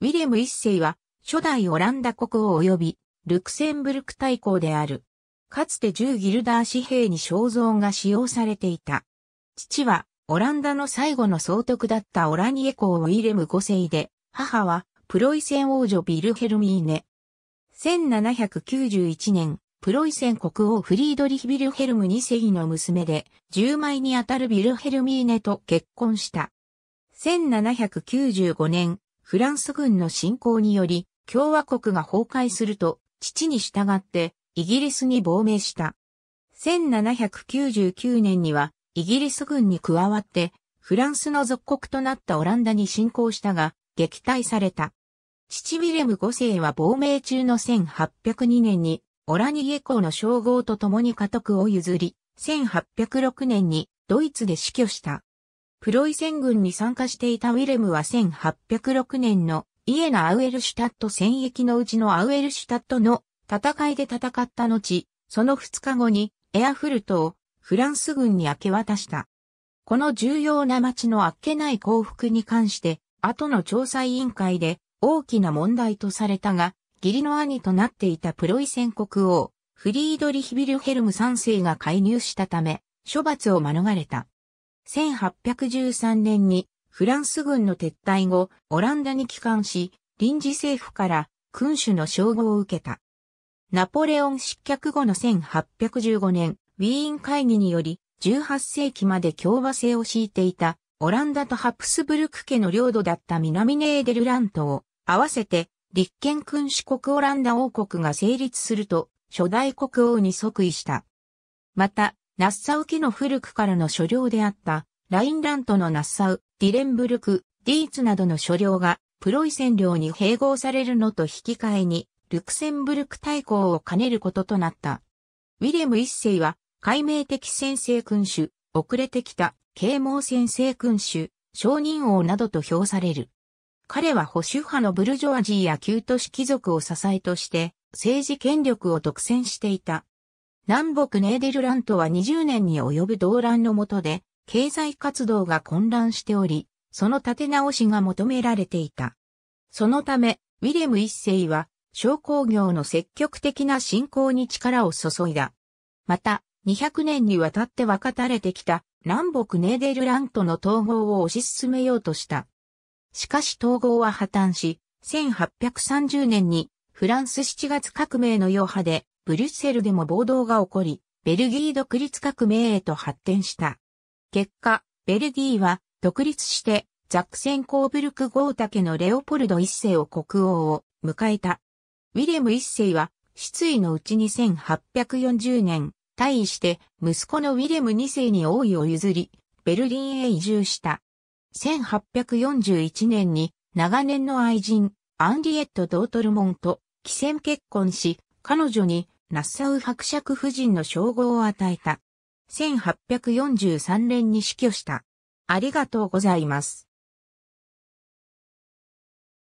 ウィレム一世は、初代オランダ国王及び、ルクセンブルク大公である。かつて10ギルダー紙幣に肖像が使用されていた。父は、オランダの最後の総督だったオラニエ公ウィレム5世で、母は、プロイセン王女ビルヘルミーネ。1791年、プロイセン国王フリードリヒ・ビルヘルム2世の娘で、10枚にあたるビルヘルミーネと結婚した。1795年、フランス軍の侵攻により、共和国が崩壊すると、父に従って、イギリスに亡命した。1799年には、イギリス軍に加わって、フランスの属国となったオランダに侵攻したが、撃退された。父ウィレム5世は亡命中の1802年に、オラニエ公の称号と共に家督を譲り、1806年にドイツで死去した。プロイセン軍に参加していたウィレムは1806年のイエナ・アウエルシュタット戦役のうちのアウエルシュタットの戦いで戦った後、その2日後にエアフルトをフランス軍に明け渡した。この重要な町のあっけない降伏に関して、後の調査委員会で大きな問題とされたが、義理の兄となっていたプロイセン国王、フリードリヒビルヘルム3世が介入したため、処罰を免れた。1813年にフランス軍の撤退後、オランダに帰還し、臨時政府から君主の称号を受けた。ナポレオン失脚後の1815年、ウィーン会議により、18世紀まで共和制を敷いていた、オランダとハプスブルク家の領土だった南ネーデルラントを、合わせて、立憲君主国オランダ王国が成立すると、初代国王に即位した。また、ナッサウ家の古くからの所領であった、ラインラントのナッサウ、ディレンブルク、ディーツなどの所領が、プロイセン領に併合されるのと引き換えに、ルクセンブルク大公を兼ねることとなった。ウィレム一世は、解明的先制君主、遅れてきた、啓蒙先制君主、承認王などと評される。彼は保守派のブルジョアジーや旧都市貴族を支えとして、政治権力を独占していた。南北ネーデルラントは20年に及ぶ動乱の下で、経済活動が混乱しており、その立て直しが求められていた。そのため、ウィレム一世は、商工業の積極的な振興に力を注いだ。また、200年にわたって分かたれてきた南北ネーデルラントの統合を推し進めようとした。しかし統合は破綻し、1830年にフランス7月革命の余波でブリュッセルでも暴動が起こり、ベルギー独立革命へと発展した。結果、ベルギーは独立してザクセンコーブルクゴータケのレオポルド一世を国王を迎えた。ウィレム一世は失意のうちに1840年、退位して息子のウィレム二世に王位を譲り、ベルリンへ移住した。1841年に長年の愛人、アンリエット・ドートルモンと既戦結婚し、彼女にナッサウ伯爵夫人の称号を与えた。1843年に死去した。ありがとうございます。